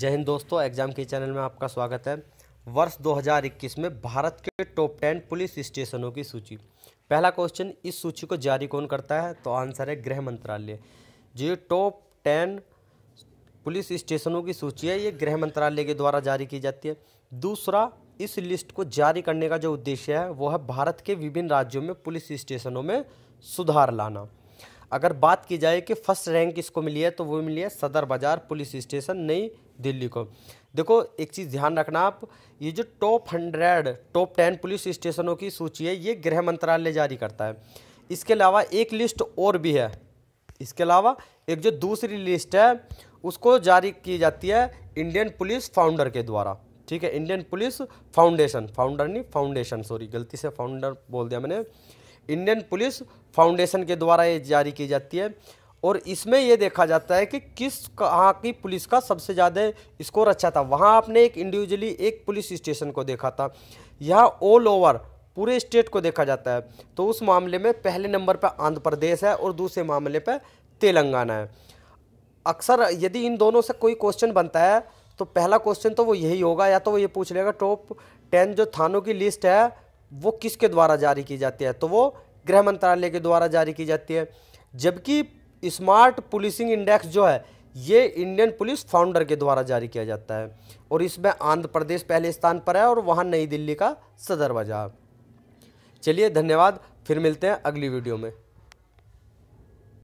जय हिंद दोस्तों एग्जाम के चैनल में आपका स्वागत है वर्ष 2021 में भारत के टॉप टेन पुलिस स्टेशनों की सूची पहला क्वेश्चन इस सूची को जारी कौन करता है तो आंसर है गृह मंत्रालय जो टॉप टेन पुलिस स्टेशनों की सूची है ये गृह मंत्रालय के द्वारा जारी की जाती है दूसरा इस लिस्ट को जारी करने का जो उद्देश्य है वो है भारत के विभिन्न राज्यों में पुलिस स्टेशनों में सुधार लाना अगर बात की जाए कि फर्स्ट रैंक इसको मिली है तो वो मिली है सदर बाज़ार पुलिस स्टेशन नई दिल्ली को देखो एक चीज़ ध्यान रखना आप ये जो top hundred top ten police स्टेशनों की सूची है ये गृह मंत्रालय जारी करता है इसके अलावा एक लिस्ट और भी है इसके अलावा एक जो दूसरी लिस्ट है उसको जारी की जाती है इंडियन पुलिस फाउंडर के द्वारा ठीक है इंडियन पुलिस फाउंडेशन फाउंडर नहीं फाउंडेशन सॉरी गलती से फाउंडर बोल दिया मैंने इंडियन पुलिस फाउंडेशन के द्वारा ये जारी की जाती है और इसमें यह देखा जाता है कि किस कहाँ की पुलिस का सबसे ज़्यादा स्कोर अच्छा था वहाँ आपने एक इंडिविजुअली एक पुलिस स्टेशन को देखा था यहाँ ऑल ओवर पूरे स्टेट को देखा जाता है तो उस मामले में पहले नंबर पर आंध्र प्रदेश है और दूसरे मामले पर तेलंगाना है अक्सर यदि इन दोनों से कोई क्वेश्चन बनता है तो पहला क्वेश्चन तो वो यही होगा या तो वो ये पूछ लेगा टॉप टेन जो थानों की लिस्ट है वो किसके द्वारा जारी की जाती है तो वो गृह मंत्रालय के द्वारा जारी की जाती है जबकि स्मार्ट पुलिसिंग इंडेक्स जो है ये इंडियन पुलिस फाउंडर के द्वारा जारी किया जाता है और इसमें आंध्र प्रदेश पहले स्थान पर है और वहाँ नई दिल्ली का सदर बाजार चलिए धन्यवाद फिर मिलते हैं अगली वीडियो में